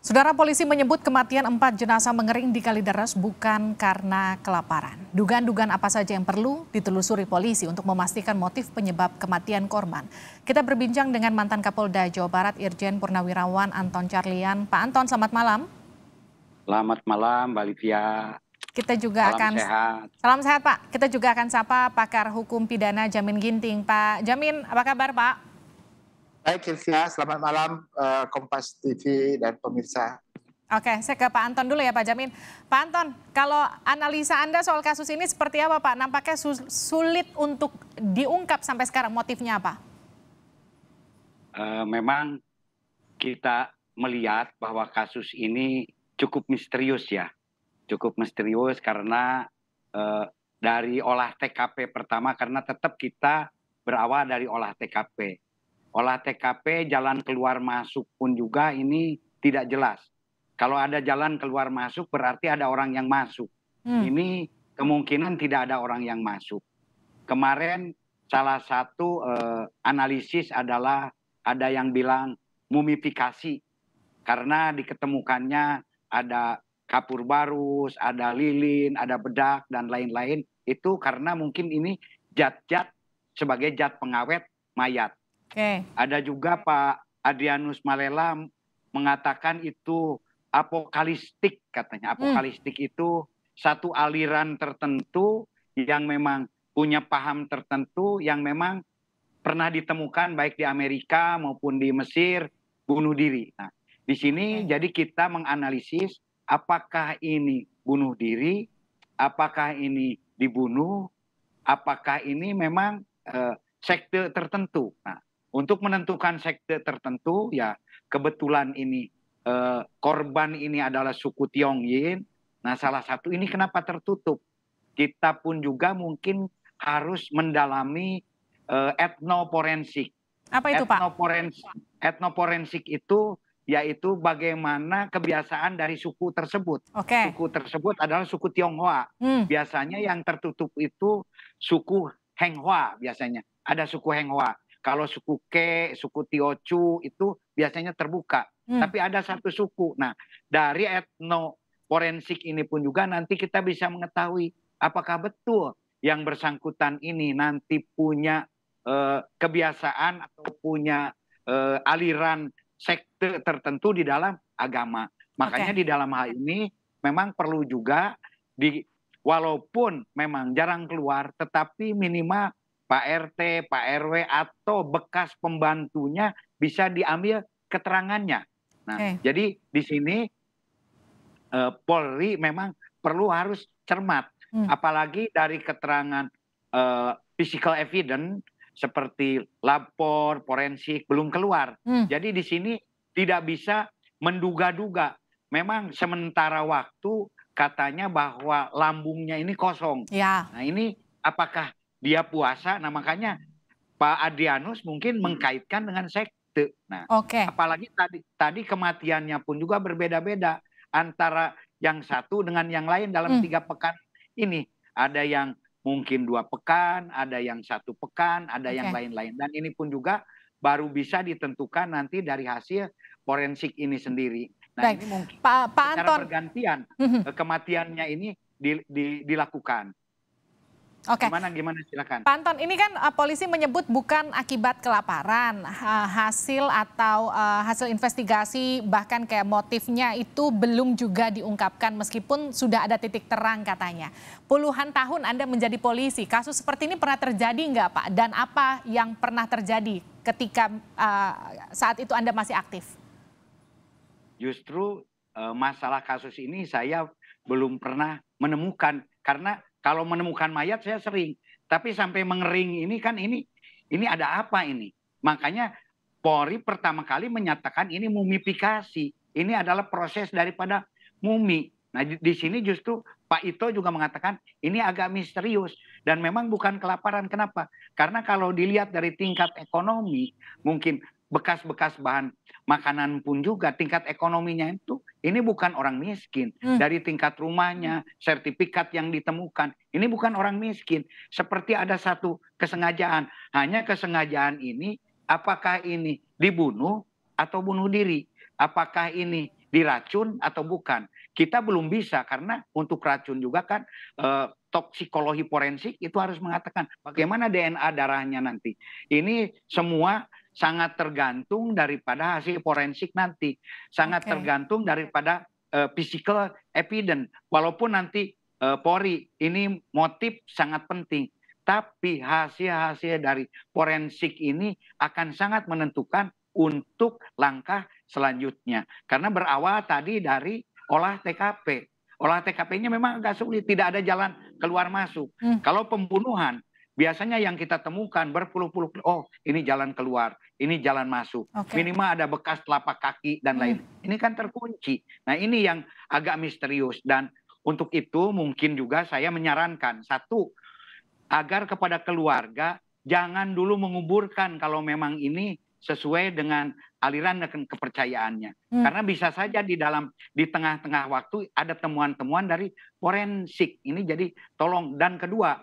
Saudara polisi menyebut kematian empat jenazah mengering di Kalideres bukan karena kelaparan. Dugaan-dugaan apa saja yang perlu ditelusuri polisi untuk memastikan motif penyebab kematian korban. Kita berbincang dengan mantan Kapolda Jawa Barat Irjen Purnawirawan Anton Carlian. Pak Anton, selamat malam. Selamat malam, Mbak Livia. Kita juga salam akan sehat. salam sehat Pak. Kita juga akan sapa pakar hukum pidana Jamin Ginting. Pak Jamin, apa kabar Pak? Baik Sylvia, selamat malam uh, Kompas TV dan pemirsa. Oke, saya ke Pak Anton dulu ya Pak Jamin. Pak Anton, kalau analisa Anda soal kasus ini seperti apa Pak? Nampaknya sulit untuk diungkap sampai sekarang motifnya apa? Uh, memang kita melihat bahwa kasus ini cukup misterius ya. Cukup misterius karena uh, dari olah TKP pertama karena tetap kita berawal dari olah TKP olah TKP jalan keluar masuk pun juga ini tidak jelas. Kalau ada jalan keluar masuk berarti ada orang yang masuk. Hmm. Ini kemungkinan tidak ada orang yang masuk. Kemarin salah satu eh, analisis adalah ada yang bilang mumifikasi karena diketemukannya ada kapur barus, ada lilin, ada bedak dan lain-lain itu karena mungkin ini zat-zat sebagai zat pengawet mayat. Okay. Ada juga Pak Adrianus Malela mengatakan itu apokalistik katanya. Hmm. Apokalistik hmm. itu satu aliran tertentu yang memang punya paham tertentu yang memang pernah ditemukan baik di Amerika maupun di Mesir bunuh diri. Nah, di sini okay. jadi kita menganalisis apakah ini bunuh diri, apakah ini dibunuh, apakah ini memang uh, sekte tertentu. Nah, untuk menentukan sekte tertentu, ya kebetulan ini eh, korban ini adalah suku Tiongyin. Nah, salah satu ini kenapa tertutup? Kita pun juga mungkin harus mendalami eh, etnoforensik. Apa itu, etnoforensik, Pak? Etnoforensik itu yaitu bagaimana kebiasaan dari suku tersebut. Okay. Suku tersebut adalah suku Tionghoa. Hmm. Biasanya yang tertutup itu suku Henghua biasanya. Ada suku Henghua. Kalau suku Ke, suku Tiochu itu biasanya terbuka. Hmm. Tapi ada satu suku. Nah, dari etno forensik ini pun juga nanti kita bisa mengetahui apakah betul yang bersangkutan ini nanti punya eh, kebiasaan atau punya eh, aliran sekte tertentu di dalam agama. Makanya okay. di dalam hal ini memang perlu juga di walaupun memang jarang keluar tetapi minimal Pak RT, Pak RW atau bekas pembantunya bisa diambil keterangannya. Nah, okay. jadi di sini eh, Polri memang perlu harus cermat, hmm. apalagi dari keterangan eh, physical evidence seperti lapor, forensik belum keluar. Hmm. Jadi di sini tidak bisa menduga-duga. Memang sementara waktu katanya bahwa lambungnya ini kosong. Ya. Nah, ini apakah dia puasa. Nah makanya Pak Adrianus mungkin hmm. mengkaitkan dengan sekte. Nah, okay. apalagi tadi tadi kematiannya pun juga berbeda-beda antara yang satu dengan yang lain dalam hmm. tiga pekan ini. Ada yang mungkin dua pekan, ada yang satu pekan, ada okay. yang lain-lain. Dan ini pun juga baru bisa ditentukan nanti dari hasil forensik ini sendiri. Nah Baik. ini mungkin pa, pa secara Anton. bergantian mm -hmm. kematiannya ini di, di, dilakukan. Oke. Gimana gimana silakan. Panton, ini kan uh, polisi menyebut bukan akibat kelaparan. Uh, hasil atau uh, hasil investigasi bahkan kayak motifnya itu belum juga diungkapkan meskipun sudah ada titik terang katanya. Puluhan tahun Anda menjadi polisi, kasus seperti ini pernah terjadi nggak Pak? Dan apa yang pernah terjadi ketika uh, saat itu Anda masih aktif? Justru uh, masalah kasus ini saya belum pernah menemukan karena kalau menemukan mayat saya sering, tapi sampai mengering ini kan ini ini ada apa ini? Makanya Polri pertama kali menyatakan ini mumifikasi. Ini adalah proses daripada mumi. Nah, di, di sini justru Pak Ito juga mengatakan ini agak misterius dan memang bukan kelaparan. Kenapa? Karena kalau dilihat dari tingkat ekonomi, mungkin bekas-bekas bahan makanan pun juga tingkat ekonominya itu ini bukan orang miskin. Hmm. Dari tingkat rumahnya, hmm. sertifikat yang ditemukan, ini bukan orang miskin. Seperti ada satu kesengajaan. Hanya kesengajaan ini, apakah ini dibunuh atau bunuh diri? Apakah ini diracun atau bukan? Kita belum bisa karena untuk racun juga kan eh, toksikologi forensik itu harus mengatakan bagaimana DNA darahnya nanti. Ini semua sangat tergantung daripada hasil forensik nanti, sangat okay. tergantung daripada uh, physical evidence. Walaupun nanti uh, Polri ini motif sangat penting, tapi hasil-hasil dari forensik ini akan sangat menentukan untuk langkah selanjutnya. Karena berawal tadi dari olah TKP. Olah TKP-nya memang agak sulit, tidak ada jalan keluar masuk. Hmm. Kalau pembunuhan Biasanya yang kita temukan berpuluh-puluh, oh ini jalan keluar, ini jalan masuk. Okay. Minimal ada bekas telapak kaki dan hmm. lain. Ini kan terkunci. Nah ini yang agak misterius. Dan untuk itu mungkin juga saya menyarankan, satu, agar kepada keluarga jangan dulu menguburkan kalau memang ini sesuai dengan aliran dan kepercayaannya. Hmm. Karena bisa saja di dalam di tengah-tengah waktu ada temuan-temuan dari forensik. Ini jadi tolong dan kedua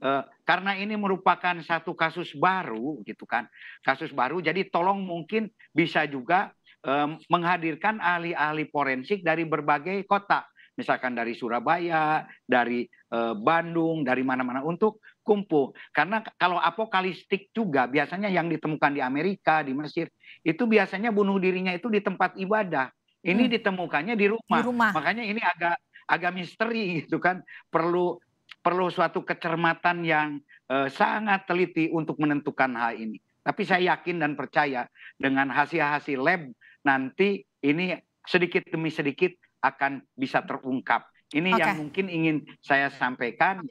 eh, karena ini merupakan satu kasus baru gitu kan kasus baru jadi tolong mungkin bisa juga eh, menghadirkan ahli-ahli forensik dari berbagai kota misalkan dari Surabaya dari eh, Bandung dari mana-mana untuk kumpul karena kalau apokalistik juga biasanya yang ditemukan di Amerika di Mesir itu biasanya bunuh dirinya itu di tempat ibadah ini hmm. ditemukannya di rumah. di rumah makanya ini agak agak misteri gitu kan perlu perlu suatu kecermatan yang uh, sangat teliti untuk menentukan hal ini. Tapi saya yakin dan percaya dengan hasil-hasil lab nanti ini sedikit demi sedikit akan bisa terungkap. Ini okay. yang mungkin ingin saya sampaikan.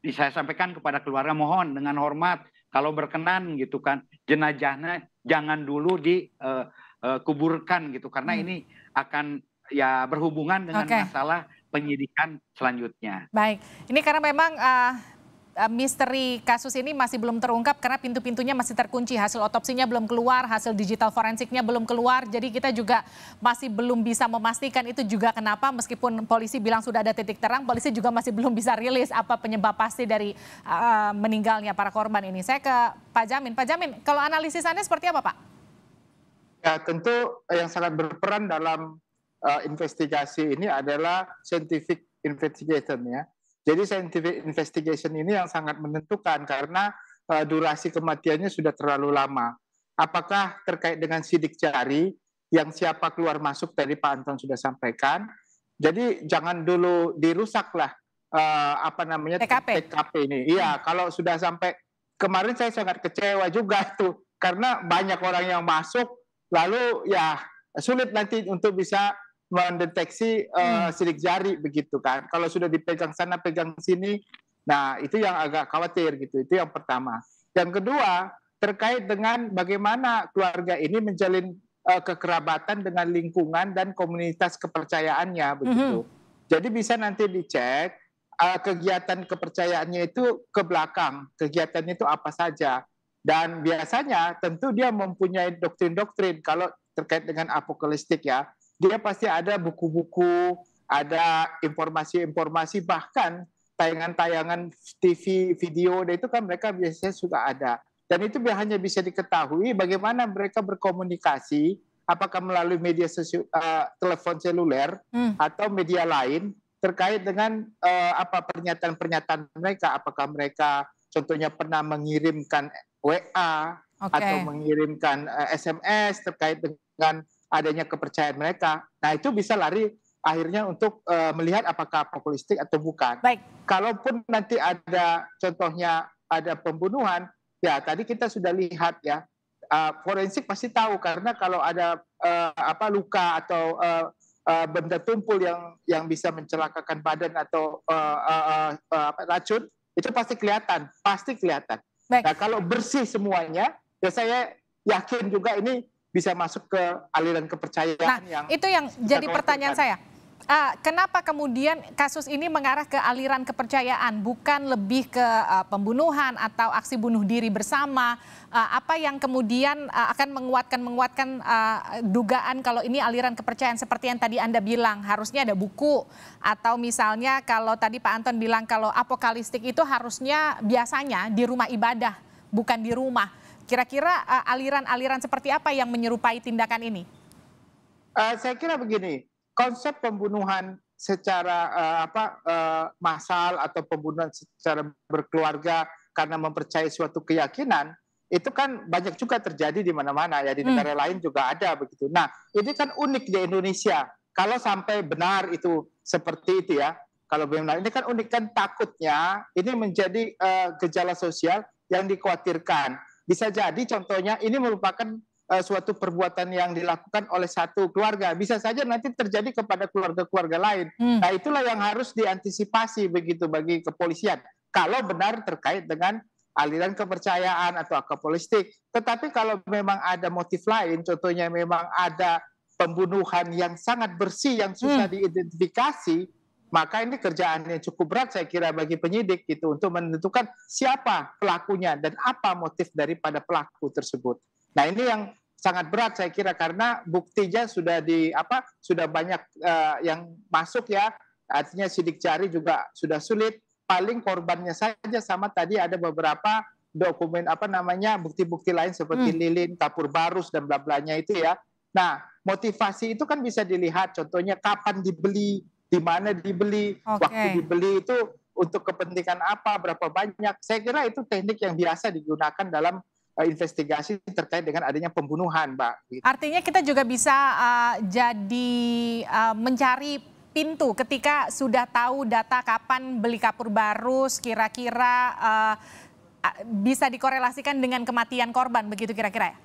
Saya sampaikan kepada keluarga mohon dengan hormat kalau berkenan gitu kan jenajahnya jangan dulu dikuburkan eh, eh, uh, uh, gitu karena hmm. ini akan ya berhubungan dengan okay. masalah penyidikan selanjutnya. Baik, ini karena memang uh, misteri kasus ini masih belum terungkap karena pintu-pintunya masih terkunci, hasil otopsinya belum keluar, hasil digital forensiknya belum keluar, jadi kita juga masih belum bisa memastikan itu juga kenapa meskipun polisi bilang sudah ada titik terang, polisi juga masih belum bisa rilis apa penyebab pasti dari uh, meninggalnya para korban ini. Saya ke Pak Jamin, Pak Jamin, kalau analisisannya seperti apa Pak? Ya tentu yang sangat berperan dalam uh, investigasi ini adalah scientific investigation ya. Jadi scientific investigation ini yang sangat menentukan karena uh, durasi kematiannya sudah terlalu lama. Apakah terkait dengan sidik jari yang siapa keluar masuk tadi Pak Anton sudah sampaikan. Jadi jangan dulu dirusaklah uh, apa namanya TKP, TKP ini. Iya, hmm. kalau sudah sampai kemarin saya sangat kecewa juga tuh karena banyak orang yang masuk lalu ya sulit nanti untuk bisa mendeteksi uh, sidik jari begitu kan. Kalau sudah dipegang sana pegang sini, nah itu yang agak khawatir gitu. Itu yang pertama. Yang kedua terkait dengan bagaimana keluarga ini menjalin uh, kekerabatan dengan lingkungan dan komunitas kepercayaannya begitu. -hmm. Jadi bisa nanti dicek uh, kegiatan kepercayaannya itu ke belakang, kegiatannya itu apa saja. Dan biasanya tentu dia mempunyai doktrin-doktrin kalau terkait dengan apokalistik ya dia pasti ada buku-buku, ada informasi-informasi, bahkan tayangan-tayangan TV, video, dan itu kan mereka biasanya suka ada. Dan itu hanya bisa diketahui bagaimana mereka berkomunikasi, apakah melalui media sosial, uh, telepon seluler hmm. atau media lain terkait dengan uh, apa pernyataan-pernyataan mereka, apakah mereka contohnya pernah mengirimkan WA okay. atau mengirimkan SMS eh, terkait dengan adanya kepercayaan mereka. Nah itu bisa lari akhirnya untuk uh, melihat apakah populistik atau bukan. Baik. Kalaupun nanti ada contohnya ada pembunuhan, ya tadi kita sudah lihat ya uh, forensik pasti tahu karena kalau ada uh, apa luka atau uh, uh, benda tumpul yang yang bisa mencelakakan badan atau uh, uh, uh, racun itu pasti kelihatan, pasti kelihatan. Baik. Nah kalau bersih semuanya, ya saya yakin juga ini bisa masuk ke aliran kepercayaan nah, yang itu yang jadi pertanyaan saya. Uh, kenapa kemudian kasus ini mengarah ke aliran kepercayaan, bukan lebih ke uh, pembunuhan atau aksi bunuh diri bersama? Uh, apa yang kemudian uh, akan menguatkan menguatkan uh, dugaan kalau ini aliran kepercayaan seperti yang tadi anda bilang harusnya ada buku atau misalnya kalau tadi Pak Anton bilang kalau apokalistik itu harusnya biasanya di rumah ibadah bukan di rumah. Kira-kira eh, aliran-aliran seperti apa yang menyerupai tindakan ini? Uh, saya kira begini, konsep pembunuhan secara uh, apa uh, massal atau pembunuhan secara berkeluarga karena mempercayai suatu keyakinan itu kan banyak juga terjadi di mana-mana ya di hmm. negara hmm. lain juga ada begitu. Nah, ini kan unik di Indonesia. Kalau sampai benar itu seperti itu ya. Kalau benar nah, ini kan unik kan takutnya ini menjadi uh, gejala sosial yang dikhawatirkan. Bisa jadi contohnya ini merupakan uh, suatu perbuatan yang dilakukan oleh satu keluarga. Bisa saja nanti terjadi kepada keluarga-keluarga lain. Hmm. Nah, itulah yang harus diantisipasi begitu bagi kepolisian. Kalau benar terkait dengan aliran kepercayaan atau akapolistik Tetapi kalau memang ada motif lain, contohnya memang ada pembunuhan yang sangat bersih yang susah hmm. diidentifikasi, maka ini kerjaannya cukup berat saya kira bagi penyidik gitu untuk menentukan siapa pelakunya dan apa motif daripada pelaku tersebut. Nah ini yang sangat berat saya kira karena buktinya sudah di apa sudah banyak uh, yang masuk ya artinya sidik jari juga sudah sulit paling korbannya saja sama tadi ada beberapa dokumen apa namanya bukti-bukti lain seperti hmm. lilin kapur barus dan bla blanya itu ya. Nah motivasi itu kan bisa dilihat contohnya kapan dibeli di mana dibeli, okay. waktu dibeli itu untuk kepentingan apa, berapa banyak. Saya kira itu teknik yang biasa digunakan dalam eh, investigasi terkait dengan adanya pembunuhan, Mbak. Gitu. Artinya kita juga bisa uh, jadi uh, mencari pintu ketika sudah tahu data kapan beli kapur baru, kira-kira uh, bisa dikorelasikan dengan kematian korban, begitu kira-kira ya?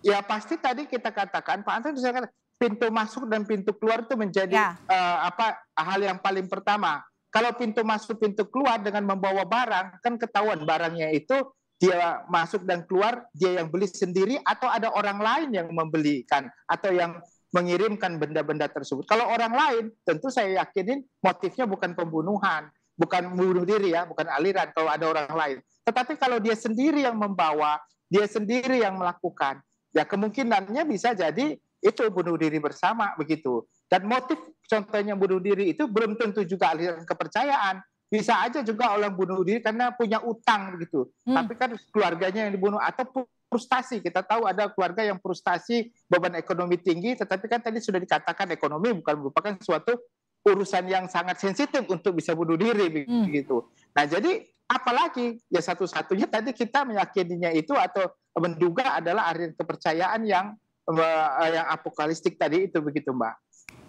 Ya pasti tadi kita katakan Pak Anton saya pintu masuk dan pintu keluar itu menjadi ya. uh, apa hal yang paling pertama. Kalau pintu masuk pintu keluar dengan membawa barang kan ketahuan barangnya itu dia masuk dan keluar dia yang beli sendiri atau ada orang lain yang membelikan atau yang mengirimkan benda-benda tersebut. Kalau orang lain tentu saya yakinin motifnya bukan pembunuhan, bukan bunuh diri ya, bukan aliran kalau ada orang lain. Tetapi kalau dia sendiri yang membawa, dia sendiri yang melakukan, ya kemungkinannya bisa jadi itu bunuh diri bersama begitu. Dan motif contohnya bunuh diri itu belum tentu juga aliran kepercayaan. Bisa aja juga orang bunuh diri karena punya utang begitu. Hmm. Tapi kan keluarganya yang dibunuh atau frustasi. Kita tahu ada keluarga yang frustasi beban ekonomi tinggi, tetapi kan tadi sudah dikatakan ekonomi bukan merupakan suatu urusan yang sangat sensitif untuk bisa bunuh diri hmm. begitu. Hmm. Nah jadi apalagi ya satu-satunya tadi kita meyakininya itu atau menduga adalah aliran kepercayaan yang Eh, yang apokalistik tadi itu begitu Mbak.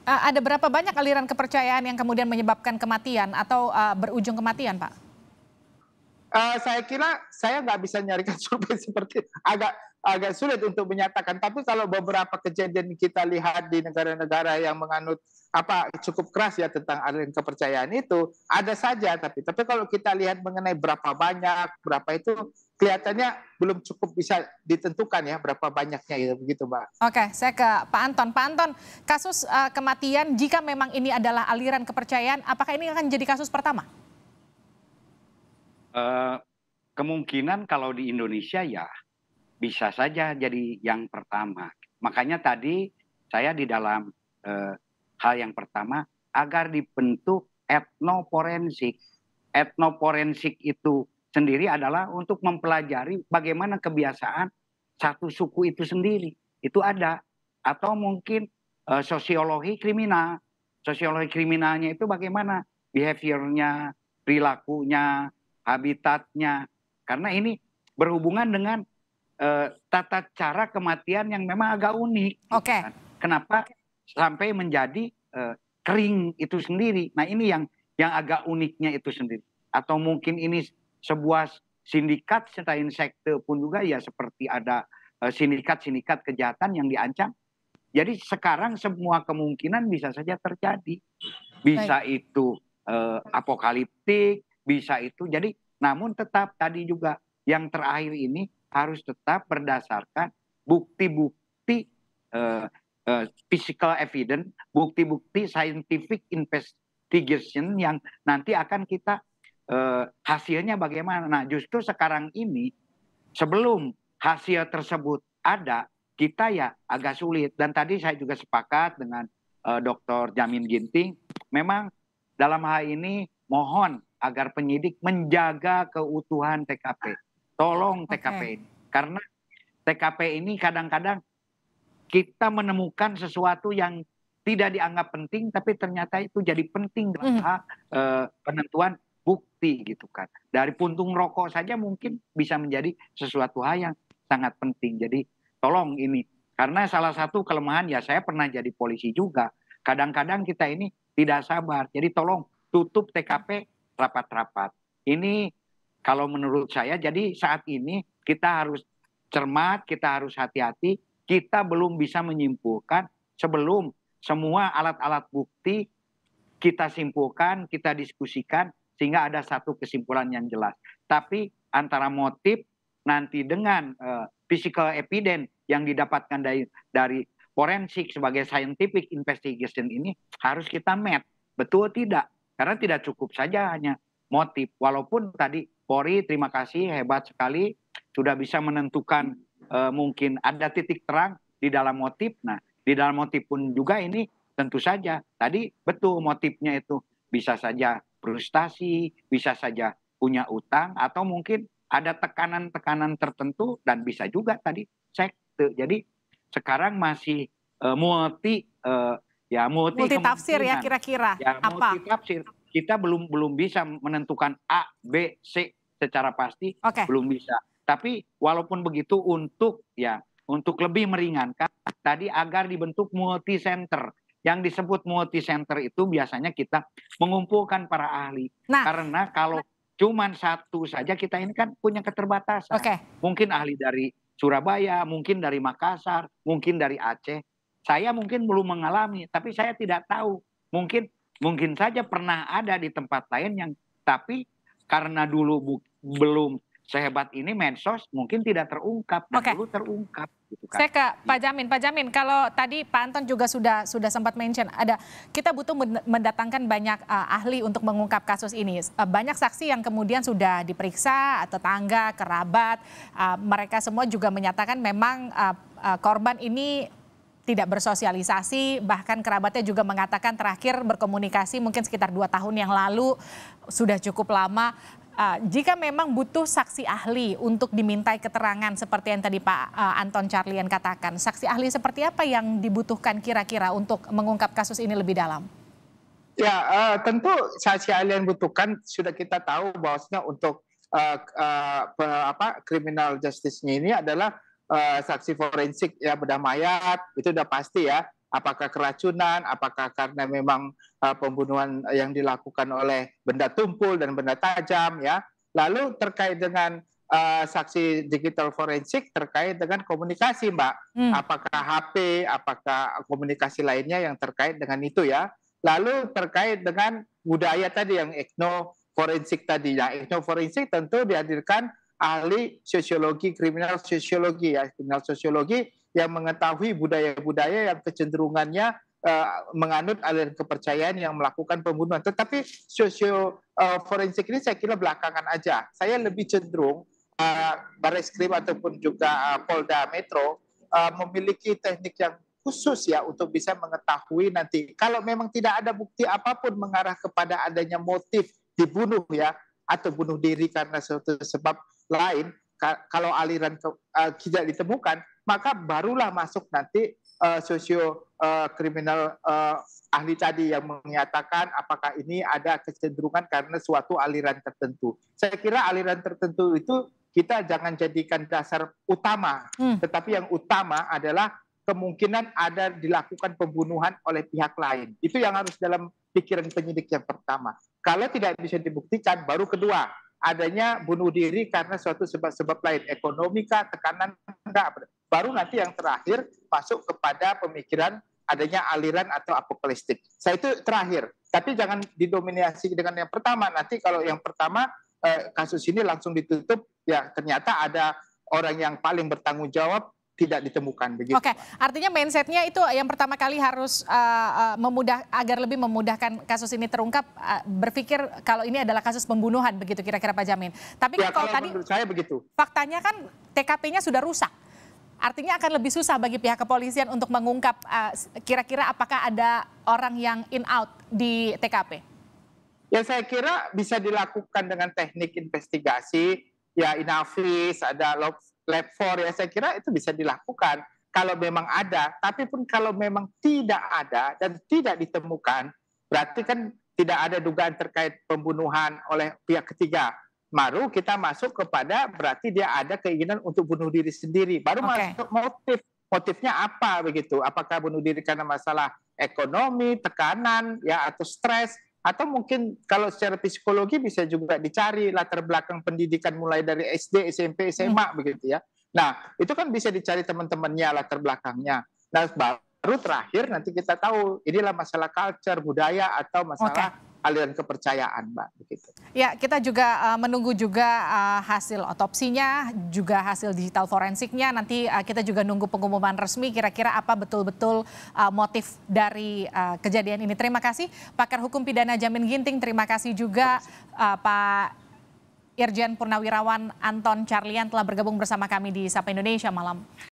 Eh, ada berapa banyak aliran kepercayaan yang kemudian menyebabkan kematian atau uh, berujung kematian Pak? Uh, saya kira saya nggak bisa nyarikan survei seperti agak agak sulit untuk menyatakan. Tapi kalau beberapa kejadian kita lihat di negara-negara yang menganut apa cukup keras ya tentang aliran kepercayaan itu ada saja tapi tapi kalau kita lihat mengenai berapa banyak berapa itu kelihatannya belum cukup bisa ditentukan ya berapa banyaknya gitu begitu mbak. Oke saya ke Pak Anton Pak Anton kasus uh, kematian jika memang ini adalah aliran kepercayaan apakah ini akan jadi kasus pertama? Uh, kemungkinan kalau di Indonesia ya bisa saja jadi yang pertama. Makanya tadi saya di dalam eh, hal yang pertama agar dibentuk etnoforensik. Etnoforensik itu sendiri adalah untuk mempelajari bagaimana kebiasaan satu suku itu sendiri. Itu ada atau mungkin eh, sosiologi kriminal. Sosiologi kriminalnya itu bagaimana behaviornya, perilakunya, habitatnya. Karena ini berhubungan dengan uh, tata cara kematian yang memang agak unik. Gitu Oke. Okay. Kenapa sampai menjadi uh, kering itu sendiri? Nah ini yang yang agak uniknya itu sendiri. Atau mungkin ini sebuah sindikat serta insekte pun juga ya seperti ada eh, sindikat-sindikat uh, kejahatan yang diancam. Jadi sekarang semua kemungkinan bisa saja terjadi. Bisa Baik. itu uh, apokaliptik, bisa itu. Jadi namun tetap tadi juga yang terakhir ini harus tetap berdasarkan bukti-bukti uh, uh, physical evidence, bukti-bukti scientific investigation yang nanti akan kita uh, hasilnya bagaimana. Nah, justru sekarang ini sebelum hasil tersebut ada, kita ya agak sulit. Dan tadi saya juga sepakat dengan uh, Dr. Jamin Ginting, memang dalam hal ini mohon agar penyidik menjaga keutuhan TKP Tolong TKP okay. ini. Karena TKP ini kadang-kadang kita menemukan sesuatu yang tidak dianggap penting tapi ternyata itu jadi penting dalam mm. hal eh, penentuan bukti gitu kan. Dari puntung rokok saja mungkin bisa menjadi sesuatu hal yang sangat penting. Jadi tolong ini karena salah satu kelemahan ya saya pernah jadi polisi juga. Kadang-kadang kita ini tidak sabar. Jadi tolong tutup TKP rapat-rapat. Ini kalau menurut saya, jadi saat ini kita harus cermat, kita harus hati-hati. Kita belum bisa menyimpulkan sebelum semua alat-alat bukti kita simpulkan, kita diskusikan sehingga ada satu kesimpulan yang jelas. Tapi antara motif nanti dengan uh, physical evidence yang didapatkan dari dari forensik sebagai scientific investigation ini harus kita met. Betul tidak? Karena tidak cukup saja hanya motif. Walaupun tadi Polri terima kasih hebat sekali sudah bisa menentukan uh, mungkin ada titik terang di dalam motif. Nah, di dalam motif pun juga ini tentu saja tadi betul motifnya itu bisa saja frustasi, bisa saja punya utang atau mungkin ada tekanan-tekanan tertentu dan bisa juga tadi sekte. Jadi sekarang masih uh, multi uh, ya multi, multi tafsir ya kira-kira ya, apa? Multi tafsir. Kita belum belum bisa menentukan A, B, C secara pasti okay. belum bisa. Tapi walaupun begitu untuk ya untuk lebih meringankan tadi agar dibentuk multi center. Yang disebut multi center itu biasanya kita mengumpulkan para ahli. Nah, Karena kalau nah. cuman satu saja kita ini kan punya keterbatasan. Okay. Mungkin ahli dari Surabaya, mungkin dari Makassar, mungkin dari Aceh. Saya mungkin belum mengalami, tapi saya tidak tahu. Mungkin mungkin saja pernah ada di tempat lain yang tapi karena dulu belum sehebat ini Mensos mungkin tidak terungkap dan okay. terungkap gitu kan. Saya ke iya. Pak Jamin, Pak Jamin kalau tadi Pak Anton juga sudah sudah sempat mention ada kita butuh mendatangkan banyak uh, ahli untuk mengungkap kasus ini. Uh, banyak saksi yang kemudian sudah diperiksa, tetangga, kerabat, uh, mereka semua juga menyatakan memang uh, uh, korban ini tidak bersosialisasi, bahkan kerabatnya juga mengatakan terakhir berkomunikasi mungkin sekitar dua tahun yang lalu, sudah cukup lama. Uh, jika memang butuh saksi ahli untuk dimintai keterangan seperti yang tadi Pak uh, Anton Charlian katakan, saksi ahli seperti apa yang dibutuhkan kira-kira untuk mengungkap kasus ini lebih dalam? Ya, uh, tentu saksi ahli yang butuhkan sudah kita tahu bahwasanya untuk uh, uh, apa criminal justice-nya ini adalah uh, saksi forensik ya bedah mayat itu sudah pasti ya apakah keracunan, apakah karena memang uh, pembunuhan yang dilakukan oleh benda tumpul dan benda tajam ya. Lalu terkait dengan uh, saksi digital forensik terkait dengan komunikasi, Mbak. Hmm. Apakah HP, apakah komunikasi lainnya yang terkait dengan itu ya. Lalu terkait dengan budaya tadi yang ekno forensik tadi. ya. Nah, ekno forensik tentu dihadirkan ahli sosiologi, kriminal sosiologi ya, kriminal sosiologi yang mengetahui budaya-budaya yang kecenderungannya uh, menganut aliran kepercayaan yang melakukan pembunuhan. Tetapi sosio uh, forensik ini saya kira belakangan aja. Saya lebih cenderung uh, baris krim ataupun juga uh, Polda Metro uh, memiliki teknik yang khusus ya untuk bisa mengetahui nanti kalau memang tidak ada bukti apapun mengarah kepada adanya motif dibunuh ya atau bunuh diri karena suatu sebab lain kalau aliran ke, tidak ditemukan maka barulah masuk nanti uh, sosio uh, kriminal uh, ahli tadi yang menyatakan apakah ini ada kecenderungan karena suatu aliran tertentu. Saya kira aliran tertentu itu kita jangan jadikan dasar utama, hmm. tetapi yang utama adalah kemungkinan ada dilakukan pembunuhan oleh pihak lain. Itu yang harus dalam pikiran penyidik yang pertama. Kalau tidak bisa dibuktikan, baru kedua adanya bunuh diri karena suatu sebab-sebab lain, ekonomika tekanan enggak, Baru nanti yang terakhir masuk kepada pemikiran adanya aliran atau apokalistik. Saya itu terakhir, tapi jangan didominasi dengan yang pertama. Nanti kalau yang pertama eh, kasus ini langsung ditutup, ya ternyata ada orang yang paling bertanggung jawab tidak ditemukan Oke, okay. artinya mindsetnya itu yang pertama kali harus uh, memudah agar lebih memudahkan kasus ini terungkap uh, berpikir kalau ini adalah kasus pembunuhan begitu kira-kira Pak Jamin. Tapi ya, kan kalau, kalau tadi saya begitu. Faktanya kan TKP-nya sudah rusak Artinya akan lebih susah bagi pihak kepolisian untuk mengungkap eh, kira-kira uh, apakah ada orang yang in out di TKP. Ya saya kira bisa dilakukan dengan teknik investigasi, ya office ada lab 4 ya saya kira itu bisa dilakukan kalau memang ada. Tapi pun kalau memang tidak ada dan tidak ditemukan, berarti kan tidak ada dugaan terkait pembunuhan oleh pihak ketiga baru kita masuk kepada berarti dia ada keinginan untuk bunuh diri sendiri. Baru okay. masuk motif. Motifnya apa begitu? Apakah bunuh diri karena masalah ekonomi, tekanan, ya atau stres? Atau mungkin kalau secara psikologi bisa juga dicari latar belakang pendidikan mulai dari SD, SMP, SMA hmm. begitu ya. Nah, itu kan bisa dicari teman-temannya latar belakangnya. Nah, baru terakhir nanti kita tahu inilah masalah culture, budaya atau masalah okay aliran kepercayaan, Mbak. Begitu. Ya, kita juga eh, menunggu juga eh, hasil otopsinya, juga hasil digital forensiknya. Nanti eh, kita juga nunggu pengumuman resmi kira-kira apa betul-betul motif dari kejadian ini. Terima kasih pakar hukum pidana Jamin Ginting. Terima kasih juga Terima kasih. Pak Irjen Purnawirawan Anton Charlian telah bergabung bersama kami di Sapa Indonesia malam.